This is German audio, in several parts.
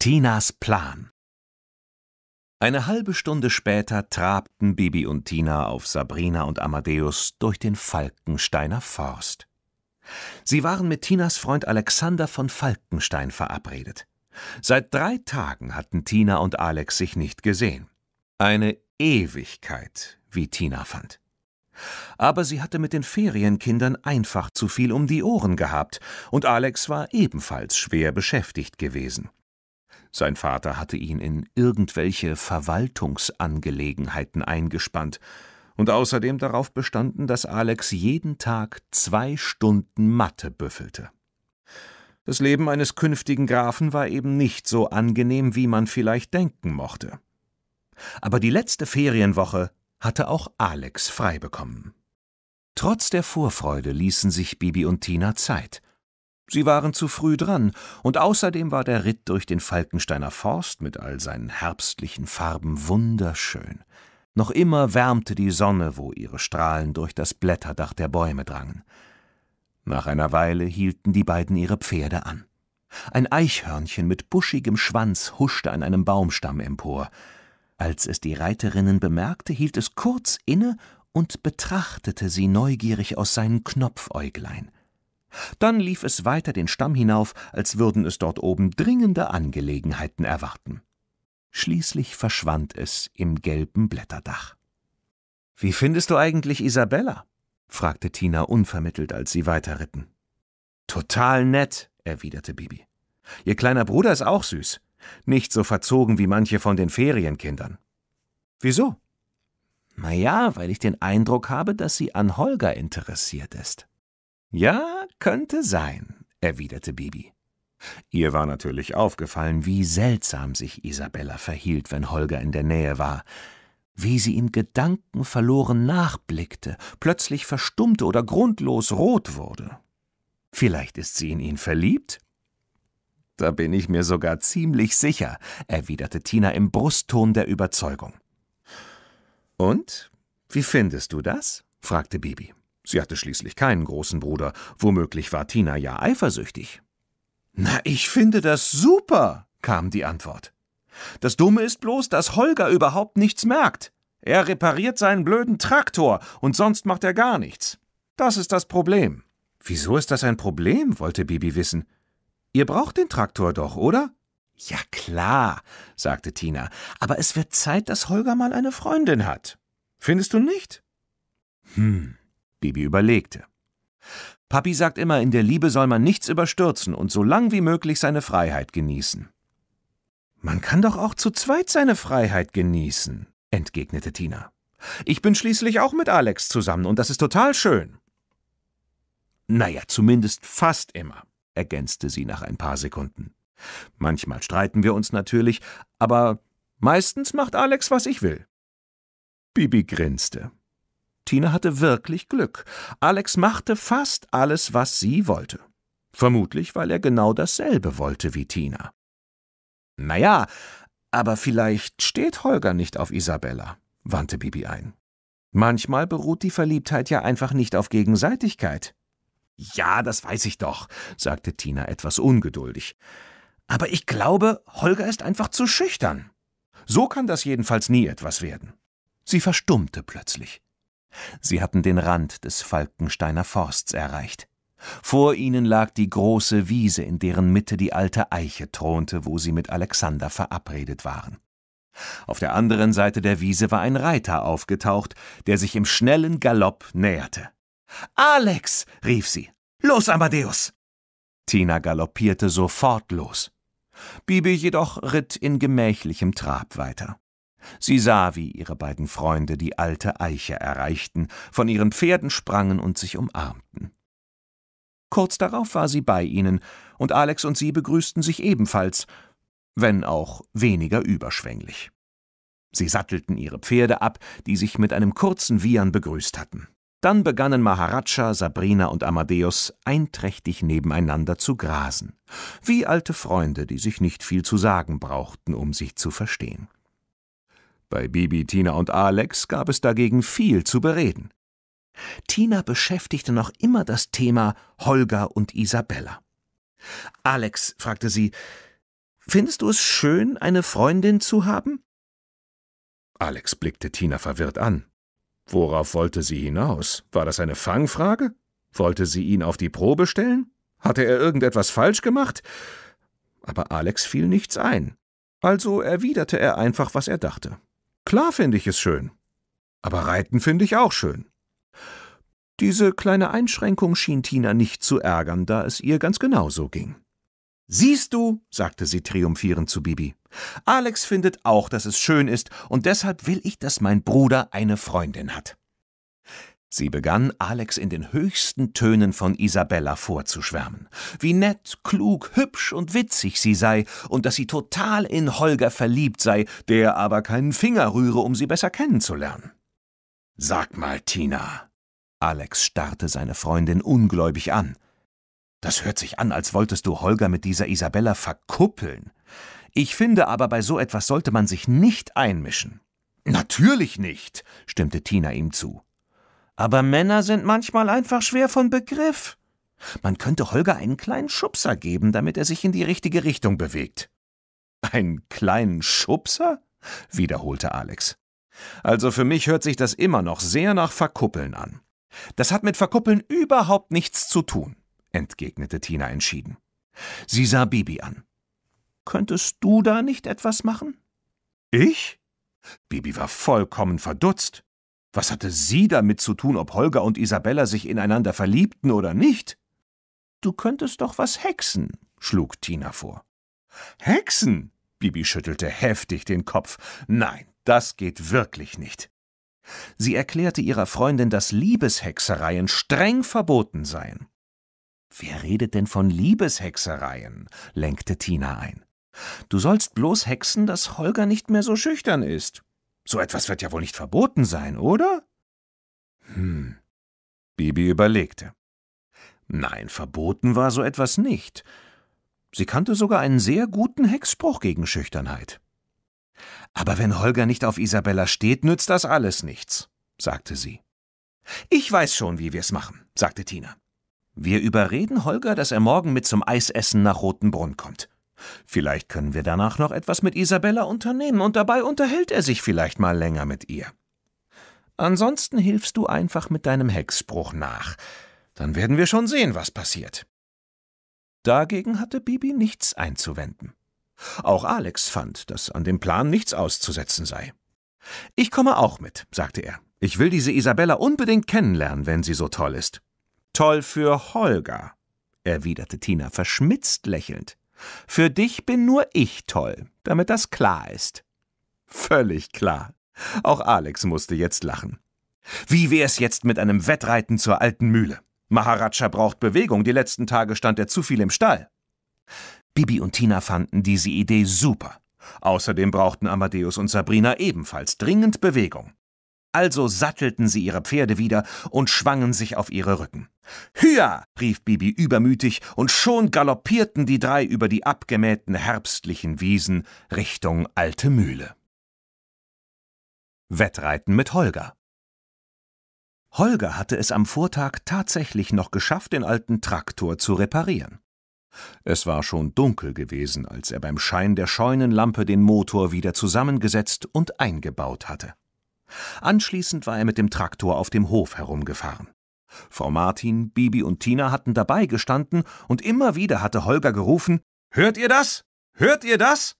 Tinas Plan. Eine halbe Stunde später trabten Bibi und Tina auf Sabrina und Amadeus durch den Falkensteiner Forst. Sie waren mit Tinas Freund Alexander von Falkenstein verabredet. Seit drei Tagen hatten Tina und Alex sich nicht gesehen. Eine Ewigkeit, wie Tina fand. Aber sie hatte mit den Ferienkindern einfach zu viel um die Ohren gehabt, und Alex war ebenfalls schwer beschäftigt gewesen. Sein Vater hatte ihn in irgendwelche Verwaltungsangelegenheiten eingespannt und außerdem darauf bestanden, dass Alex jeden Tag zwei Stunden Mathe büffelte. Das Leben eines künftigen Grafen war eben nicht so angenehm, wie man vielleicht denken mochte. Aber die letzte Ferienwoche hatte auch Alex frei bekommen. Trotz der Vorfreude ließen sich Bibi und Tina Zeit. Sie waren zu früh dran, und außerdem war der Ritt durch den Falkensteiner Forst mit all seinen herbstlichen Farben wunderschön. Noch immer wärmte die Sonne, wo ihre Strahlen durch das Blätterdach der Bäume drangen. Nach einer Weile hielten die beiden ihre Pferde an. Ein Eichhörnchen mit buschigem Schwanz huschte an einem Baumstamm empor. Als es die Reiterinnen bemerkte, hielt es kurz inne und betrachtete sie neugierig aus seinen Knopfäuglein. Dann lief es weiter den Stamm hinauf, als würden es dort oben dringende Angelegenheiten erwarten. Schließlich verschwand es im gelben Blätterdach. Wie findest du eigentlich Isabella? fragte Tina unvermittelt, als sie weiterritten. Total nett, erwiderte Bibi. Ihr kleiner Bruder ist auch süß, nicht so verzogen wie manche von den Ferienkindern. Wieso? Na ja, weil ich den Eindruck habe, dass sie an Holger interessiert ist. Ja, könnte sein, erwiderte Bibi. Ihr war natürlich aufgefallen, wie seltsam sich Isabella verhielt, wenn Holger in der Nähe war, wie sie ihm verloren nachblickte, plötzlich verstummte oder grundlos rot wurde. Vielleicht ist sie in ihn verliebt? Da bin ich mir sogar ziemlich sicher, erwiderte Tina im Brustton der Überzeugung. Und? Wie findest du das? fragte Bibi. Sie hatte schließlich keinen großen Bruder, womöglich war Tina ja eifersüchtig. Na, ich finde das super, kam die Antwort. Das Dumme ist bloß, dass Holger überhaupt nichts merkt. Er repariert seinen blöden Traktor und sonst macht er gar nichts. Das ist das Problem. Wieso ist das ein Problem? wollte Bibi wissen. Ihr braucht den Traktor doch, oder? Ja klar, sagte Tina, aber es wird Zeit, dass Holger mal eine Freundin hat. Findest du nicht? Hm. Bibi überlegte. Papi sagt immer, in der Liebe soll man nichts überstürzen und so lang wie möglich seine Freiheit genießen. Man kann doch auch zu zweit seine Freiheit genießen, entgegnete Tina. Ich bin schließlich auch mit Alex zusammen und das ist total schön. Naja, zumindest fast immer, ergänzte sie nach ein paar Sekunden. Manchmal streiten wir uns natürlich, aber meistens macht Alex, was ich will. Bibi grinste. Tina hatte wirklich Glück. Alex machte fast alles, was sie wollte. Vermutlich, weil er genau dasselbe wollte wie Tina. Naja, aber vielleicht steht Holger nicht auf Isabella, wandte Bibi ein. Manchmal beruht die Verliebtheit ja einfach nicht auf Gegenseitigkeit. Ja, das weiß ich doch, sagte Tina etwas ungeduldig. Aber ich glaube, Holger ist einfach zu schüchtern. So kann das jedenfalls nie etwas werden. Sie verstummte plötzlich. Sie hatten den Rand des Falkensteiner Forsts erreicht. Vor ihnen lag die große Wiese, in deren Mitte die alte Eiche thronte, wo sie mit Alexander verabredet waren. Auf der anderen Seite der Wiese war ein Reiter aufgetaucht, der sich im schnellen Galopp näherte. Alex! rief sie. Los, Amadeus! Tina galoppierte sofort los. Bibi jedoch ritt in gemächlichem Trab weiter. Sie sah, wie ihre beiden Freunde die alte Eiche erreichten, von ihren Pferden sprangen und sich umarmten. Kurz darauf war sie bei ihnen, und Alex und sie begrüßten sich ebenfalls, wenn auch weniger überschwänglich. Sie sattelten ihre Pferde ab, die sich mit einem kurzen Wiehern begrüßt hatten. Dann begannen Maharaja, Sabrina und Amadeus einträchtig nebeneinander zu grasen, wie alte Freunde, die sich nicht viel zu sagen brauchten, um sich zu verstehen. Bei Bibi, Tina und Alex gab es dagegen viel zu bereden. Tina beschäftigte noch immer das Thema Holger und Isabella. Alex fragte sie, Findest du es schön, eine Freundin zu haben? Alex blickte Tina verwirrt an. Worauf wollte sie hinaus? War das eine Fangfrage? Wollte sie ihn auf die Probe stellen? Hatte er irgendetwas falsch gemacht? Aber Alex fiel nichts ein. Also erwiderte er einfach, was er dachte. Klar finde ich es schön. Aber Reiten finde ich auch schön. Diese kleine Einschränkung schien Tina nicht zu ärgern, da es ihr ganz genau so ging. Siehst du, sagte sie triumphierend zu Bibi, Alex findet auch, dass es schön ist, und deshalb will ich, dass mein Bruder eine Freundin hat. Sie begann, Alex in den höchsten Tönen von Isabella vorzuschwärmen. Wie nett, klug, hübsch und witzig sie sei und dass sie total in Holger verliebt sei, der aber keinen Finger rühre, um sie besser kennenzulernen. Sag mal, Tina. Alex starrte seine Freundin ungläubig an. Das hört sich an, als wolltest du Holger mit dieser Isabella verkuppeln. Ich finde aber, bei so etwas sollte man sich nicht einmischen. Natürlich nicht, stimmte Tina ihm zu. Aber Männer sind manchmal einfach schwer von Begriff. Man könnte Holger einen kleinen Schubser geben, damit er sich in die richtige Richtung bewegt. Einen kleinen Schubser? wiederholte Alex. Also für mich hört sich das immer noch sehr nach Verkuppeln an. Das hat mit Verkuppeln überhaupt nichts zu tun, entgegnete Tina entschieden. Sie sah Bibi an. Könntest du da nicht etwas machen? Ich? Bibi war vollkommen verdutzt. Was hatte sie damit zu tun, ob Holger und Isabella sich ineinander verliebten oder nicht? Du könntest doch was hexen, schlug Tina vor. Hexen? Bibi schüttelte heftig den Kopf. Nein, das geht wirklich nicht. Sie erklärte ihrer Freundin, dass Liebeshexereien streng verboten seien. Wer redet denn von Liebeshexereien? lenkte Tina ein. Du sollst bloß hexen, dass Holger nicht mehr so schüchtern ist. So etwas wird ja wohl nicht verboten sein, oder? Hm. Bibi überlegte. Nein, verboten war so etwas nicht. Sie kannte sogar einen sehr guten Hexspruch gegen Schüchternheit. Aber wenn Holger nicht auf Isabella steht, nützt das alles nichts, sagte sie. Ich weiß schon, wie wir's machen, sagte Tina. Wir überreden Holger, dass er morgen mit zum Eisessen nach Rotenbrunn kommt. Vielleicht können wir danach noch etwas mit Isabella unternehmen und dabei unterhält er sich vielleicht mal länger mit ihr. Ansonsten hilfst du einfach mit deinem Hexspruch nach. Dann werden wir schon sehen, was passiert. Dagegen hatte Bibi nichts einzuwenden. Auch Alex fand, dass an dem Plan nichts auszusetzen sei. Ich komme auch mit, sagte er. Ich will diese Isabella unbedingt kennenlernen, wenn sie so toll ist. Toll für Holger, erwiderte Tina verschmitzt lächelnd. Für dich bin nur ich toll, damit das klar ist. Völlig klar. Auch Alex musste jetzt lachen. Wie wär's jetzt mit einem Wettreiten zur alten Mühle? Maharaja braucht Bewegung, die letzten Tage stand er zu viel im Stall. Bibi und Tina fanden diese Idee super. Außerdem brauchten Amadeus und Sabrina ebenfalls dringend Bewegung. Also sattelten sie ihre Pferde wieder und schwangen sich auf ihre Rücken. Hüa! rief Bibi übermütig, und schon galoppierten die drei über die abgemähten herbstlichen Wiesen Richtung Alte Mühle. Wettreiten mit Holger Holger hatte es am Vortag tatsächlich noch geschafft, den alten Traktor zu reparieren. Es war schon dunkel gewesen, als er beim Schein der Scheunenlampe den Motor wieder zusammengesetzt und eingebaut hatte. Anschließend war er mit dem Traktor auf dem Hof herumgefahren. Frau Martin, Bibi und Tina hatten dabei gestanden, und immer wieder hatte Holger gerufen Hört ihr das? Hört ihr das?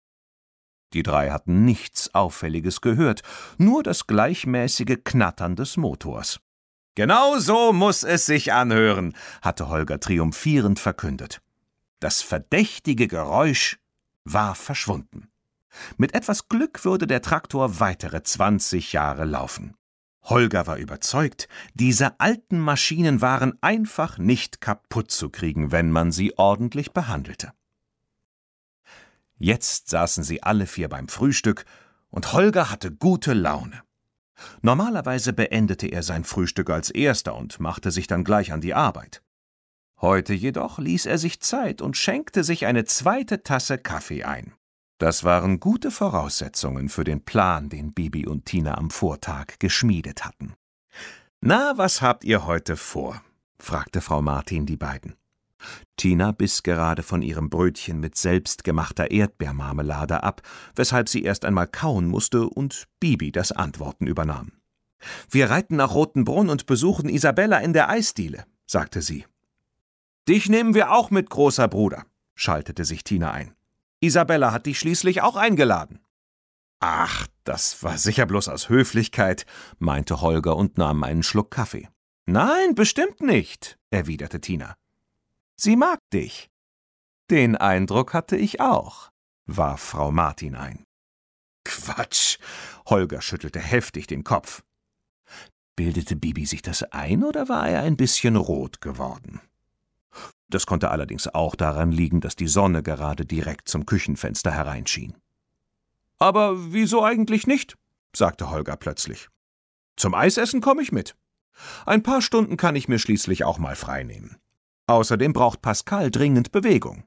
Die drei hatten nichts Auffälliges gehört, nur das gleichmäßige Knattern des Motors. Genau so muss es sich anhören, hatte Holger triumphierend verkündet. Das verdächtige Geräusch war verschwunden. Mit etwas Glück würde der Traktor weitere 20 Jahre laufen. Holger war überzeugt, diese alten Maschinen waren einfach nicht kaputt zu kriegen, wenn man sie ordentlich behandelte. Jetzt saßen sie alle vier beim Frühstück, und Holger hatte gute Laune. Normalerweise beendete er sein Frühstück als erster und machte sich dann gleich an die Arbeit. Heute jedoch ließ er sich Zeit und schenkte sich eine zweite Tasse Kaffee ein. Das waren gute Voraussetzungen für den Plan, den Bibi und Tina am Vortag geschmiedet hatten. Na, was habt ihr heute vor? fragte Frau Martin die beiden. Tina biss gerade von ihrem Brötchen mit selbstgemachter Erdbeermarmelade ab, weshalb sie erst einmal kauen musste und Bibi das Antworten übernahm. Wir reiten nach Rotenbrunn und besuchen Isabella in der Eisdiele, sagte sie. Dich nehmen wir auch mit, großer Bruder, schaltete sich Tina ein. Isabella hat dich schließlich auch eingeladen. Ach, das war sicher bloß aus Höflichkeit, meinte Holger und nahm einen Schluck Kaffee. Nein, bestimmt nicht, erwiderte Tina. Sie mag dich. Den Eindruck hatte ich auch, warf Frau Martin ein. Quatsch. Holger schüttelte heftig den Kopf. Bildete Bibi sich das ein oder war er ein bisschen rot geworden? Das konnte allerdings auch daran liegen, dass die Sonne gerade direkt zum Küchenfenster hereinschien. Aber wieso eigentlich nicht? sagte Holger plötzlich. Zum Eisessen komme ich mit. Ein paar Stunden kann ich mir schließlich auch mal freinehmen. Außerdem braucht Pascal dringend Bewegung.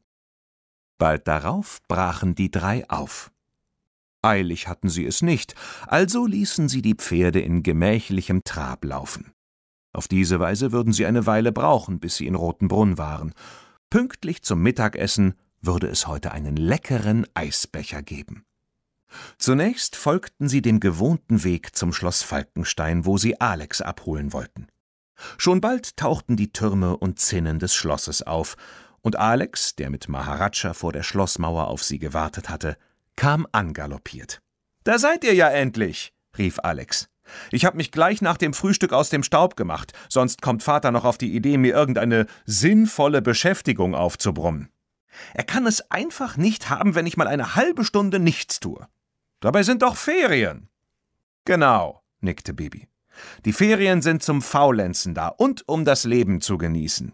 Bald darauf brachen die drei auf. Eilig hatten sie es nicht, also ließen sie die Pferde in gemächlichem Trab laufen. Auf diese Weise würden sie eine Weile brauchen, bis sie in Rotenbrunn waren. Pünktlich zum Mittagessen würde es heute einen leckeren Eisbecher geben. Zunächst folgten sie dem gewohnten Weg zum Schloss Falkenstein, wo sie Alex abholen wollten. Schon bald tauchten die Türme und Zinnen des Schlosses auf, und Alex, der mit Maharaja vor der Schlossmauer auf sie gewartet hatte, kam angaloppiert. Da seid ihr ja endlich, rief Alex. Ich habe mich gleich nach dem Frühstück aus dem Staub gemacht, sonst kommt Vater noch auf die Idee, mir irgendeine sinnvolle Beschäftigung aufzubrummen. Er kann es einfach nicht haben, wenn ich mal eine halbe Stunde nichts tue. Dabei sind doch Ferien. Genau, nickte Bibi. Die Ferien sind zum Faulenzen da und um das Leben zu genießen.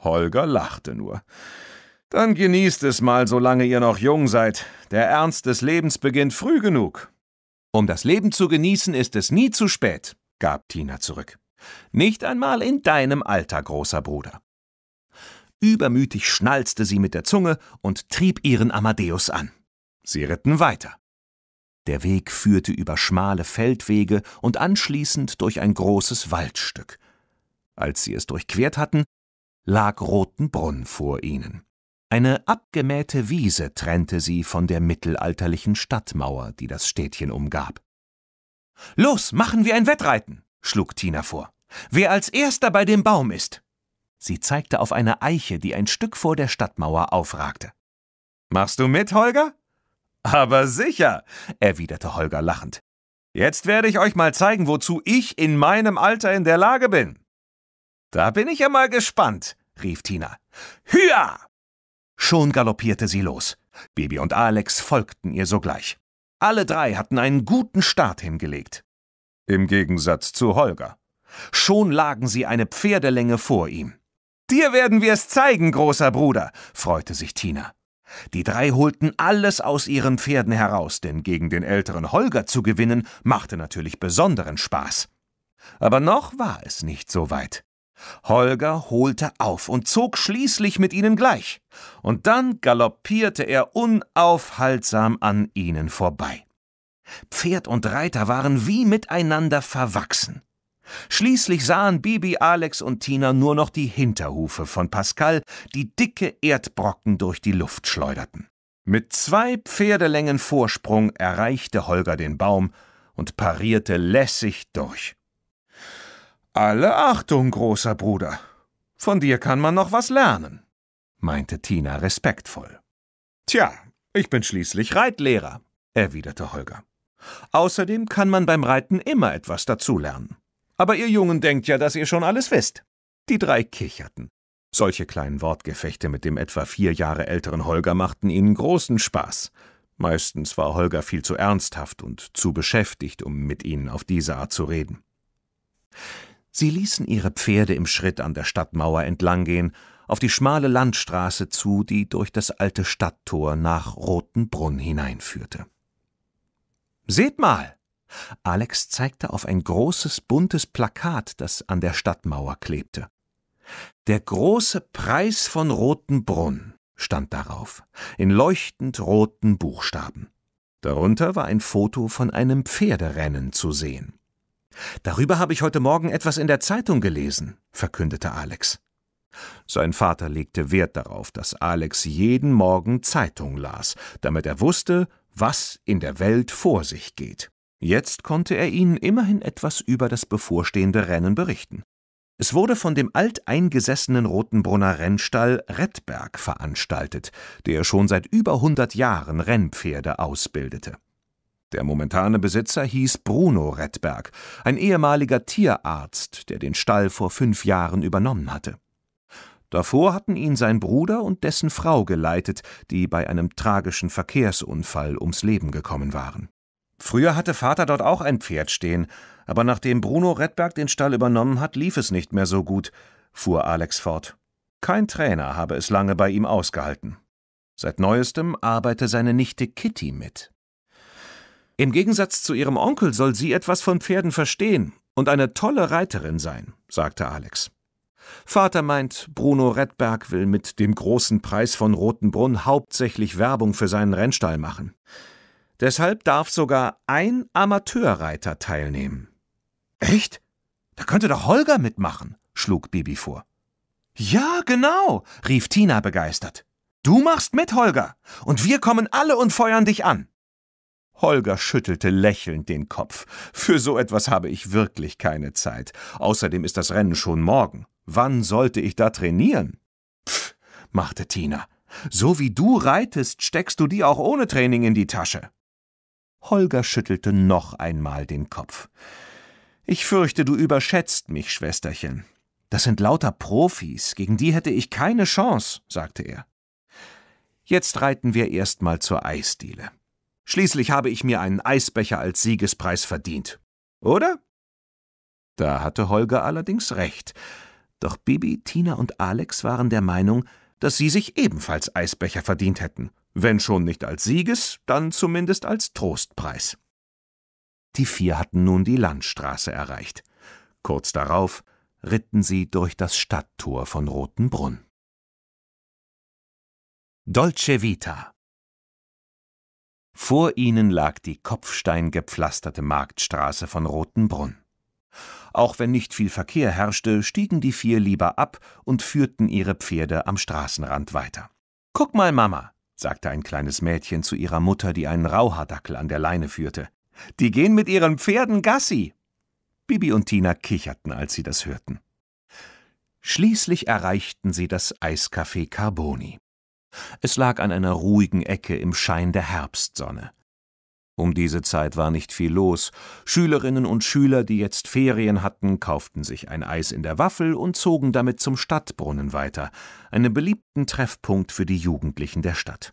Holger lachte nur. Dann genießt es mal, solange ihr noch jung seid. Der Ernst des Lebens beginnt früh genug. Um das Leben zu genießen, ist es nie zu spät, gab Tina zurück. Nicht einmal in deinem Alter, großer Bruder. Übermütig schnalzte sie mit der Zunge und trieb ihren Amadeus an. Sie ritten weiter. Der Weg führte über schmale Feldwege und anschließend durch ein großes Waldstück. Als sie es durchquert hatten, lag Rotenbrunn vor ihnen. Eine abgemähte Wiese trennte sie von der mittelalterlichen Stadtmauer, die das Städtchen umgab. Los, machen wir ein Wettreiten, schlug Tina vor. Wer als erster bei dem Baum ist. Sie zeigte auf eine Eiche, die ein Stück vor der Stadtmauer aufragte. Machst du mit, Holger? Aber sicher, erwiderte Holger lachend. Jetzt werde ich euch mal zeigen, wozu ich in meinem Alter in der Lage bin. Da bin ich ja mal gespannt, rief Tina. Hüa! Schon galoppierte sie los. Bibi und Alex folgten ihr sogleich. Alle drei hatten einen guten Start hingelegt. Im Gegensatz zu Holger. Schon lagen sie eine Pferdelänge vor ihm. Dir werden wir es zeigen, großer Bruder, freute sich Tina. Die drei holten alles aus ihren Pferden heraus, denn gegen den älteren Holger zu gewinnen, machte natürlich besonderen Spaß. Aber noch war es nicht so weit. Holger holte auf und zog schließlich mit ihnen gleich, und dann galoppierte er unaufhaltsam an ihnen vorbei. Pferd und Reiter waren wie miteinander verwachsen. Schließlich sahen Bibi, Alex und Tina nur noch die Hinterhufe von Pascal, die dicke Erdbrocken durch die Luft schleuderten. Mit zwei Pferdelängen Vorsprung erreichte Holger den Baum und parierte lässig durch. Alle Achtung, großer Bruder. Von dir kann man noch was lernen, meinte Tina respektvoll. Tja, ich bin schließlich Reitlehrer, erwiderte Holger. Außerdem kann man beim Reiten immer etwas dazulernen. Aber ihr Jungen denkt ja, dass ihr schon alles wisst. Die drei kicherten. Solche kleinen Wortgefechte mit dem etwa vier Jahre älteren Holger machten ihnen großen Spaß. Meistens war Holger viel zu ernsthaft und zu beschäftigt, um mit ihnen auf diese Art zu reden. Sie ließen ihre Pferde im Schritt an der Stadtmauer entlanggehen, auf die schmale Landstraße zu, die durch das alte Stadttor nach Rotenbrunn hineinführte. Seht mal! Alex zeigte auf ein großes buntes Plakat, das an der Stadtmauer klebte. Der große Preis von Rotenbrunn stand darauf, in leuchtend roten Buchstaben. Darunter war ein Foto von einem Pferderennen zu sehen. Darüber habe ich heute Morgen etwas in der Zeitung gelesen, verkündete Alex. Sein Vater legte Wert darauf, dass Alex jeden Morgen Zeitung las, damit er wusste, was in der Welt vor sich geht. Jetzt konnte er ihnen immerhin etwas über das bevorstehende Rennen berichten. Es wurde von dem alteingesessenen Rotenbrunner Rennstall Rettberg veranstaltet, der schon seit über 100 Jahren Rennpferde ausbildete. Der momentane Besitzer hieß Bruno Redberg, ein ehemaliger Tierarzt, der den Stall vor fünf Jahren übernommen hatte. Davor hatten ihn sein Bruder und dessen Frau geleitet, die bei einem tragischen Verkehrsunfall ums Leben gekommen waren. Früher hatte Vater dort auch ein Pferd stehen, aber nachdem Bruno Redberg den Stall übernommen hat, lief es nicht mehr so gut, fuhr Alex fort. Kein Trainer habe es lange bei ihm ausgehalten. Seit neuestem arbeite seine Nichte Kitty mit. Im Gegensatz zu ihrem Onkel soll sie etwas von Pferden verstehen und eine tolle Reiterin sein, sagte Alex. Vater meint, Bruno Redberg will mit dem großen Preis von Rotenbrunn hauptsächlich Werbung für seinen Rennstall machen. Deshalb darf sogar ein Amateurreiter teilnehmen. Echt? Da könnte doch Holger mitmachen, schlug Bibi vor. Ja, genau, rief Tina begeistert. Du machst mit, Holger, und wir kommen alle und feuern dich an. Holger schüttelte lächelnd den Kopf. Für so etwas habe ich wirklich keine Zeit. Außerdem ist das Rennen schon morgen. Wann sollte ich da trainieren? Pff, machte Tina. So wie du reitest, steckst du die auch ohne Training in die Tasche. Holger schüttelte noch einmal den Kopf. Ich fürchte, du überschätzt mich, Schwesterchen. Das sind lauter Profis, gegen die hätte ich keine Chance, sagte er. Jetzt reiten wir erstmal zur Eisdiele. Schließlich habe ich mir einen Eisbecher als Siegespreis verdient. Oder? Da hatte Holger allerdings recht. Doch Bibi, Tina und Alex waren der Meinung, dass sie sich ebenfalls Eisbecher verdient hätten. Wenn schon nicht als Sieges, dann zumindest als Trostpreis. Die vier hatten nun die Landstraße erreicht. Kurz darauf ritten sie durch das Stadttor von Rotenbrunn. Dolce Vita vor ihnen lag die kopfsteingepflasterte Marktstraße von Rotenbrunn. Auch wenn nicht viel Verkehr herrschte, stiegen die vier lieber ab und führten ihre Pferde am Straßenrand weiter. Guck mal, Mama, sagte ein kleines Mädchen zu ihrer Mutter, die einen Rauhardackel an der Leine führte. Die gehen mit ihren Pferden Gassi. Bibi und Tina kicherten, als sie das hörten. Schließlich erreichten sie das Eiscafé Carboni. Es lag an einer ruhigen Ecke im Schein der Herbstsonne. Um diese Zeit war nicht viel los. Schülerinnen und Schüler, die jetzt Ferien hatten, kauften sich ein Eis in der Waffel und zogen damit zum Stadtbrunnen weiter, einen beliebten Treffpunkt für die Jugendlichen der Stadt.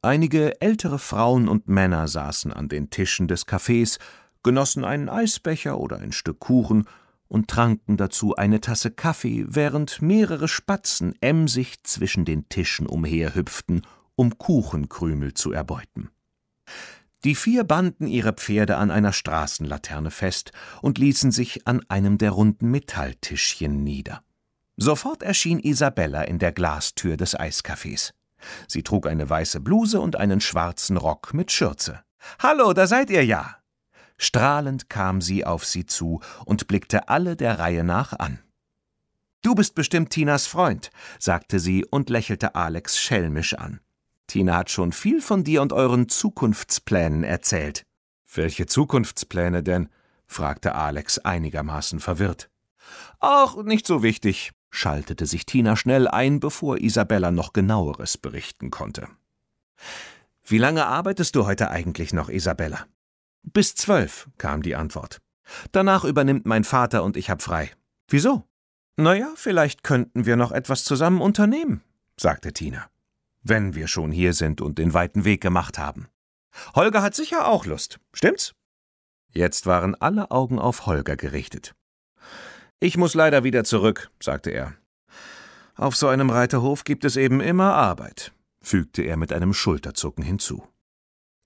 Einige ältere Frauen und Männer saßen an den Tischen des Cafés, genossen einen Eisbecher oder ein Stück Kuchen und tranken dazu eine Tasse Kaffee, während mehrere Spatzen emsig zwischen den Tischen umherhüpften, um Kuchenkrümel zu erbeuten. Die vier banden ihre Pferde an einer Straßenlaterne fest und ließen sich an einem der runden Metalltischchen nieder. Sofort erschien Isabella in der Glastür des Eiskaffees. Sie trug eine weiße Bluse und einen schwarzen Rock mit Schürze. Hallo, da seid ihr ja, Strahlend kam sie auf sie zu und blickte alle der Reihe nach an. Du bist bestimmt Tinas Freund, sagte sie und lächelte Alex schelmisch an. Tina hat schon viel von dir und euren Zukunftsplänen erzählt. Welche Zukunftspläne denn? fragte Alex einigermaßen verwirrt. Ach, nicht so wichtig, schaltete sich Tina schnell ein, bevor Isabella noch genaueres berichten konnte. Wie lange arbeitest du heute eigentlich noch, Isabella? Bis zwölf, kam die Antwort. Danach übernimmt mein Vater und ich hab frei. Wieso? Naja, vielleicht könnten wir noch etwas zusammen unternehmen, sagte Tina. Wenn wir schon hier sind und den weiten Weg gemacht haben. Holger hat sicher auch Lust, stimmt's? Jetzt waren alle Augen auf Holger gerichtet. Ich muss leider wieder zurück, sagte er. Auf so einem Reiterhof gibt es eben immer Arbeit, fügte er mit einem Schulterzucken hinzu.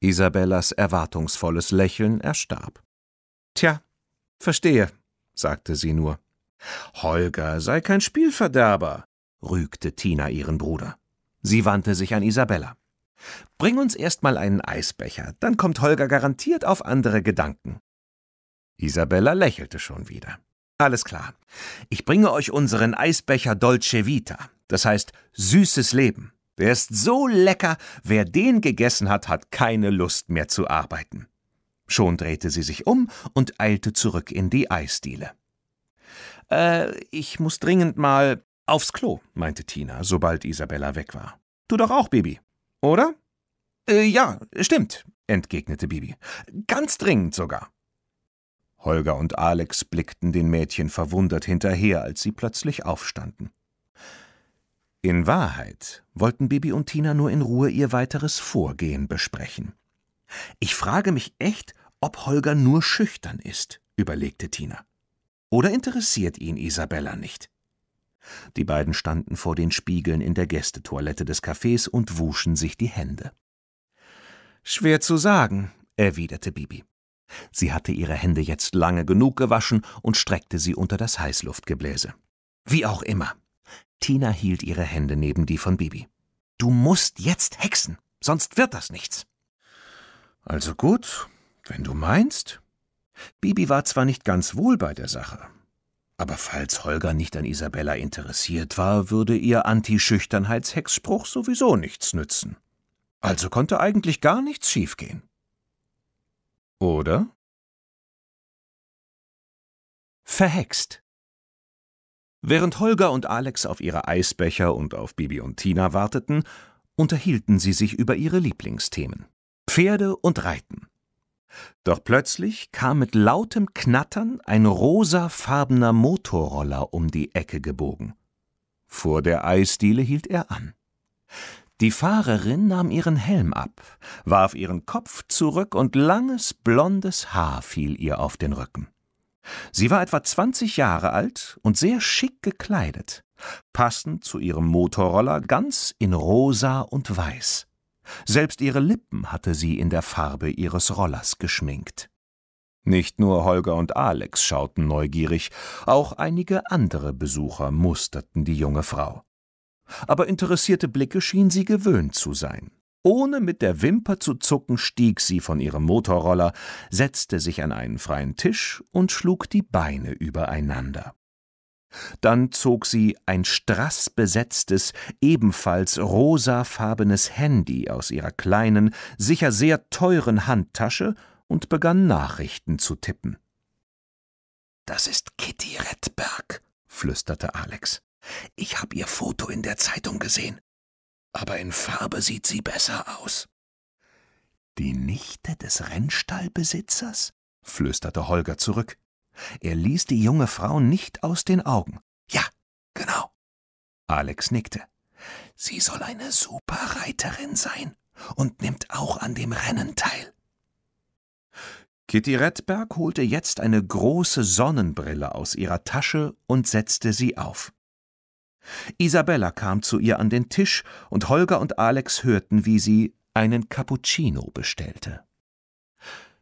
Isabellas erwartungsvolles Lächeln erstarb. Tja, verstehe, sagte sie nur. Holger sei kein Spielverderber, rügte Tina ihren Bruder. Sie wandte sich an Isabella. Bring uns erst mal einen Eisbecher, dann kommt Holger garantiert auf andere Gedanken. Isabella lächelte schon wieder. Alles klar. Ich bringe euch unseren Eisbecher Dolce Vita, das heißt süßes Leben. Der ist so lecker, wer den gegessen hat, hat keine Lust mehr zu arbeiten. Schon drehte sie sich um und eilte zurück in die Eisdiele. Äh, ich muss dringend mal aufs Klo, meinte Tina, sobald Isabella weg war. Du doch auch, Bibi, oder? Äh, ja, stimmt, entgegnete Bibi. Ganz dringend sogar. Holger und Alex blickten den Mädchen verwundert hinterher, als sie plötzlich aufstanden. In Wahrheit wollten Bibi und Tina nur in Ruhe ihr weiteres Vorgehen besprechen. Ich frage mich echt, ob Holger nur schüchtern ist, überlegte Tina. Oder interessiert ihn Isabella nicht? Die beiden standen vor den Spiegeln in der Gästetoilette des Cafés und wuschen sich die Hände. Schwer zu sagen, erwiderte Bibi. Sie hatte ihre Hände jetzt lange genug gewaschen und streckte sie unter das Heißluftgebläse. Wie auch immer, Tina hielt ihre Hände neben die von Bibi. Du musst jetzt hexen, sonst wird das nichts. Also gut, wenn du meinst. Bibi war zwar nicht ganz wohl bei der Sache, aber falls Holger nicht an Isabella interessiert war, würde ihr Anti-Schüchternheitshexspruch sowieso nichts nützen. Also konnte eigentlich gar nichts schiefgehen. Oder? Verhext. Während Holger und Alex auf ihre Eisbecher und auf Bibi und Tina warteten, unterhielten sie sich über ihre Lieblingsthemen Pferde und Reiten. Doch plötzlich kam mit lautem Knattern ein rosafarbener Motorroller um die Ecke gebogen. Vor der Eisdiele hielt er an. Die Fahrerin nahm ihren Helm ab, warf ihren Kopf zurück und langes blondes Haar fiel ihr auf den Rücken. Sie war etwa 20 Jahre alt und sehr schick gekleidet, passend zu ihrem Motorroller ganz in rosa und weiß. Selbst ihre Lippen hatte sie in der Farbe ihres Rollers geschminkt. Nicht nur Holger und Alex schauten neugierig, auch einige andere Besucher musterten die junge Frau. Aber interessierte Blicke schien sie gewöhnt zu sein. Ohne mit der Wimper zu zucken, stieg sie von ihrem Motorroller, setzte sich an einen freien Tisch und schlug die Beine übereinander. Dann zog sie ein strassbesetztes, ebenfalls rosafarbenes Handy aus ihrer kleinen, sicher sehr teuren Handtasche und begann Nachrichten zu tippen. Das ist Kitty Redberg, flüsterte Alex. Ich habe ihr Foto in der Zeitung gesehen aber in Farbe sieht sie besser aus. Die Nichte des Rennstallbesitzers? flüsterte Holger zurück. Er ließ die junge Frau nicht aus den Augen. Ja, genau. Alex nickte. Sie soll eine Superreiterin sein und nimmt auch an dem Rennen teil. Kitty Redberg holte jetzt eine große Sonnenbrille aus ihrer Tasche und setzte sie auf. Isabella kam zu ihr an den Tisch, und Holger und Alex hörten, wie sie einen Cappuccino bestellte.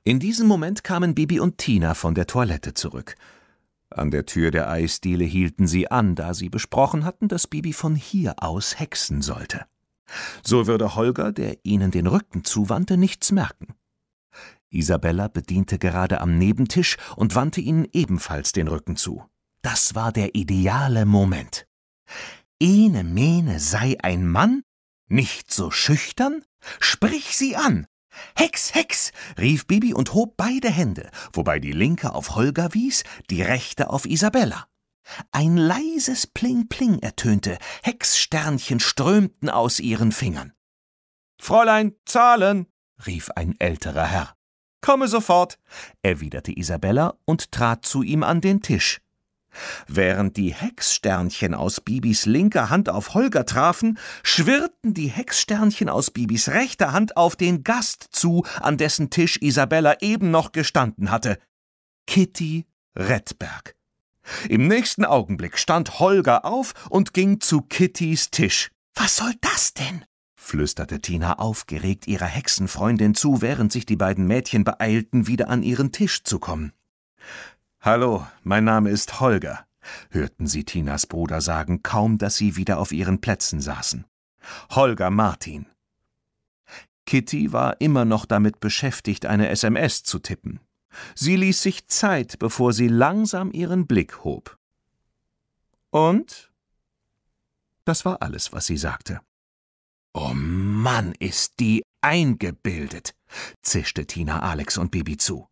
In diesem Moment kamen Bibi und Tina von der Toilette zurück. An der Tür der Eisdiele hielten sie an, da sie besprochen hatten, dass Bibi von hier aus hexen sollte. So würde Holger, der ihnen den Rücken zuwandte, nichts merken. Isabella bediente gerade am Nebentisch und wandte ihnen ebenfalls den Rücken zu. Das war der ideale Moment. Ene Mene sei ein Mann, nicht so schüchtern, sprich sie an. Hex, Hex, rief Bibi und hob beide Hände, wobei die linke auf Holger wies, die rechte auf Isabella. Ein leises Pling Pling ertönte, Hexsternchen strömten aus ihren Fingern. Fräulein, zahlen, rief ein älterer Herr. Komme sofort, erwiderte Isabella und trat zu ihm an den Tisch. Während die Hexsternchen aus Bibis linker Hand auf Holger trafen, schwirrten die Hexsternchen aus Bibis rechter Hand auf den Gast zu, an dessen Tisch Isabella eben noch gestanden hatte. Kitty Redberg. Im nächsten Augenblick stand Holger auf und ging zu Kittys Tisch. Was soll das denn? flüsterte Tina aufgeregt ihrer Hexenfreundin zu, während sich die beiden Mädchen beeilten, wieder an ihren Tisch zu kommen. Hallo, mein Name ist Holger, hörten sie Tinas Bruder sagen, kaum dass sie wieder auf ihren Plätzen saßen. Holger Martin. Kitty war immer noch damit beschäftigt, eine SMS zu tippen. Sie ließ sich Zeit, bevor sie langsam ihren Blick hob. Und? Das war alles, was sie sagte. Oh Mann, ist die eingebildet, zischte Tina Alex und Bibi zu.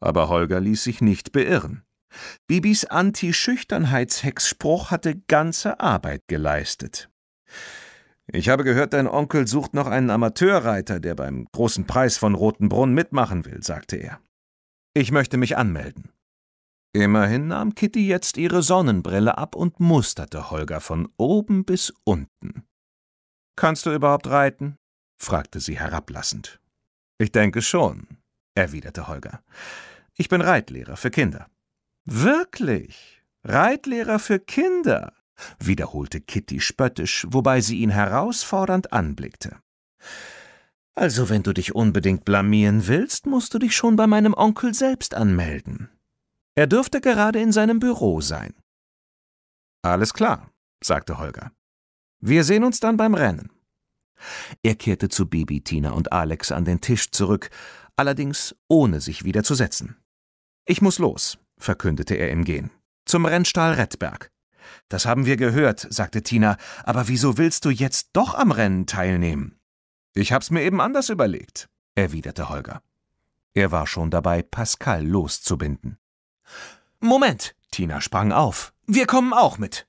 Aber Holger ließ sich nicht beirren. Bibis Anti-Schüchternheitshexspruch hatte ganze Arbeit geleistet. Ich habe gehört, dein Onkel sucht noch einen Amateurreiter, der beim großen Preis von Rotenbrunn mitmachen will, sagte er. Ich möchte mich anmelden. Immerhin nahm Kitty jetzt ihre Sonnenbrille ab und musterte Holger von oben bis unten. Kannst du überhaupt reiten? fragte sie herablassend. Ich denke schon, erwiderte Holger. Ich bin Reitlehrer für Kinder. Wirklich? Reitlehrer für Kinder? wiederholte Kitty spöttisch, wobei sie ihn herausfordernd anblickte. Also, wenn du dich unbedingt blamieren willst, musst du dich schon bei meinem Onkel selbst anmelden. Er dürfte gerade in seinem Büro sein. Alles klar, sagte Holger. Wir sehen uns dann beim Rennen. Er kehrte zu Bibi, Tina und Alex an den Tisch zurück, allerdings ohne sich wieder zu setzen. Ich muss los, verkündete er im Gehen. Zum Rennstall Redberg. Das haben wir gehört, sagte Tina, aber wieso willst du jetzt doch am Rennen teilnehmen? Ich hab's mir eben anders überlegt, erwiderte Holger. Er war schon dabei, Pascal loszubinden. Moment! Tina sprang auf. Wir kommen auch mit.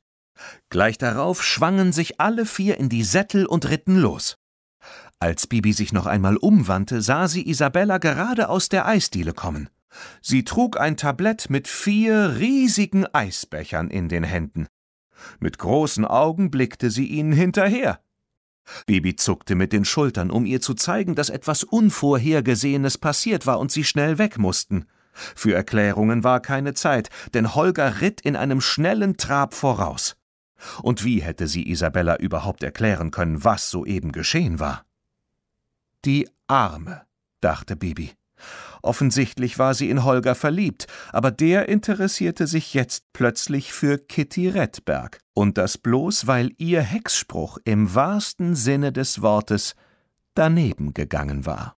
Gleich darauf schwangen sich alle vier in die Sättel und ritten los. Als Bibi sich noch einmal umwandte, sah sie Isabella gerade aus der Eisdiele kommen. Sie trug ein Tablett mit vier riesigen Eisbechern in den Händen. Mit großen Augen blickte sie ihnen hinterher. Bibi zuckte mit den Schultern, um ihr zu zeigen, dass etwas Unvorhergesehenes passiert war und sie schnell weg mussten. Für Erklärungen war keine Zeit, denn Holger ritt in einem schnellen Trab voraus. Und wie hätte sie Isabella überhaupt erklären können, was soeben geschehen war? Die Arme, dachte Bibi. Offensichtlich war sie in Holger verliebt, aber der interessierte sich jetzt plötzlich für Kitty Redberg, und das bloß, weil ihr Hexspruch im wahrsten Sinne des Wortes daneben gegangen war.